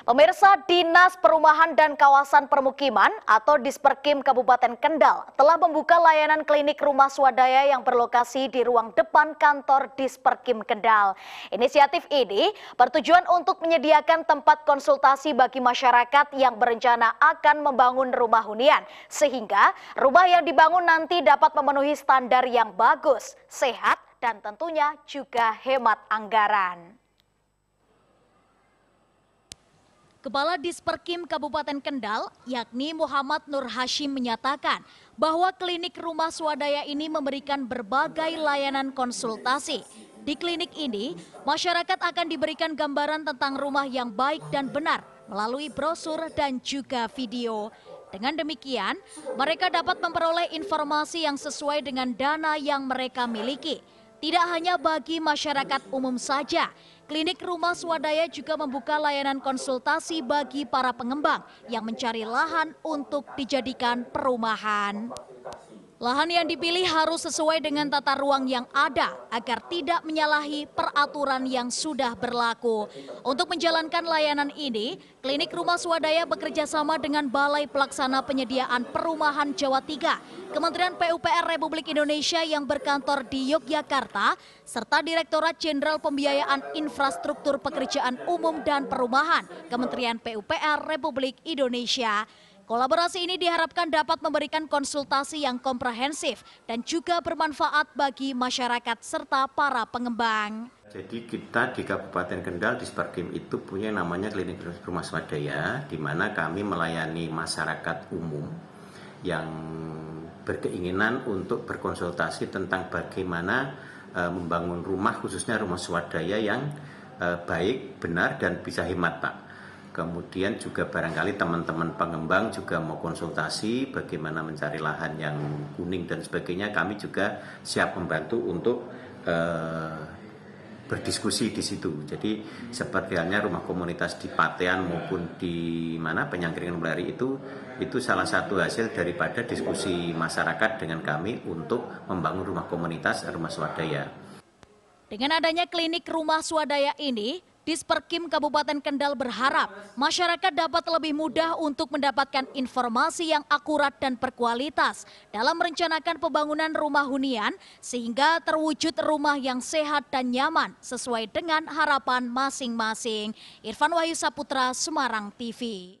Pemirsa Dinas Perumahan dan Kawasan Permukiman atau Disperkim Kabupaten Kendal telah membuka layanan klinik rumah swadaya yang berlokasi di ruang depan kantor Disperkim Kendal. Inisiatif ini bertujuan untuk menyediakan tempat konsultasi bagi masyarakat yang berencana akan membangun rumah hunian sehingga rumah yang dibangun nanti dapat memenuhi standar yang bagus, sehat, dan tentunya juga hemat anggaran. Kepala Disperkim Kabupaten Kendal, yakni Muhammad Nur Hashim menyatakan bahwa klinik rumah swadaya ini memberikan berbagai layanan konsultasi. Di klinik ini, masyarakat akan diberikan gambaran tentang rumah yang baik dan benar melalui brosur dan juga video. Dengan demikian, mereka dapat memperoleh informasi yang sesuai dengan dana yang mereka miliki. Tidak hanya bagi masyarakat umum saja, Klinik Rumah Swadaya juga membuka layanan konsultasi bagi para pengembang yang mencari lahan untuk dijadikan perumahan. Lahan yang dipilih harus sesuai dengan tata ruang yang ada agar tidak menyalahi peraturan yang sudah berlaku. Untuk menjalankan layanan ini, Klinik Rumah Swadaya bekerja sama dengan Balai Pelaksana Penyediaan Perumahan Jawa Tiga Kementerian PUPR Republik Indonesia yang berkantor di Yogyakarta, serta Direktorat Jenderal Pembiayaan Infrastruktur Pekerjaan Umum dan Perumahan, Kementerian PUPR Republik Indonesia. Kolaborasi ini diharapkan dapat memberikan konsultasi yang komprehensif dan juga bermanfaat bagi masyarakat serta para pengembang. Jadi kita di Kabupaten Kendal di Sparkim itu punya namanya klinik rumah swadaya di mana kami melayani masyarakat umum yang berkeinginan untuk berkonsultasi tentang bagaimana e, membangun rumah khususnya rumah swadaya yang e, baik, benar dan bisa hemat Pak kemudian juga barangkali teman-teman pengembang juga mau konsultasi bagaimana mencari lahan yang kuning dan sebagainya kami juga siap membantu untuk eh, berdiskusi di situ jadi seperti halnya rumah komunitas di Patean maupun di mana penyangkringan Melari itu itu salah satu hasil daripada diskusi masyarakat dengan kami untuk membangun rumah komunitas rumah swadaya dengan adanya klinik rumah swadaya ini, Disperkim Kabupaten Kendal berharap masyarakat dapat lebih mudah untuk mendapatkan informasi yang akurat dan berkualitas dalam merencanakan pembangunan rumah hunian sehingga terwujud rumah yang sehat dan nyaman sesuai dengan harapan masing-masing. Irfan Wahyu Saputra, Semarang TV.